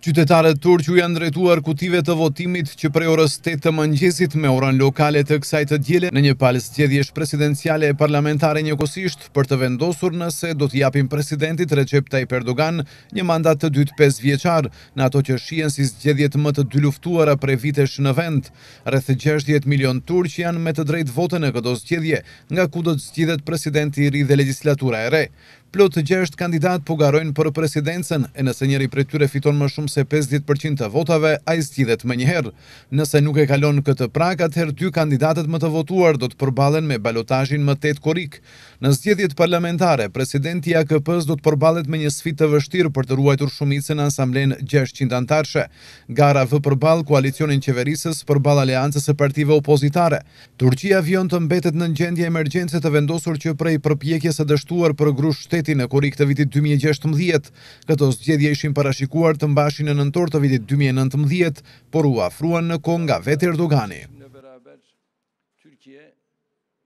Qytetarët turq që janë drejtuar kutive të votimit që prej orës 8 të mëngjesit me orën lokale të kësaj të djele në një palës tjedhjesh presidenciale e parlamentare njëkosisht për të vendosur nëse do të japim presidentit Recep Tayyip Erdogan një mandat të dytë pes vjeqar në ato që shien si zgjedhjet më të dyluftuara pre vitesh në vend. Rëthë 60 milion turq janë me të drejt votën në këto zgjedhje nga ku do të zgjithet presidenti ri dhe legislatura e re plot të gjesht kandidat pugarojnë po për presidencen, e nëse njeri për tyre fiton më shumë se 50% të votave, a i stjidhet më njëherë. Nëse nuk e kalon këtë prak, atëherë dy kandidatet më të votuar do të përbalen me balotajin më tëtë korik. Në zgjedhjet parlamentare, presidenti AKP-s do të përbalet me një sfit të vështirë për të ruajtur shumicën ansamblen 600 antarëshe. Gara vë përbal koalicionin qeverisës përbal aleancës e partive opozitare. Turqia vion të mbetet në gjendje të vendosur që prej dështuar për në kurik të vitit 2016. Këto zgjedhje ishin parashikuar të mbashin në nëntor të vitit 2019, por u afruan në Konga vetë Erdogani.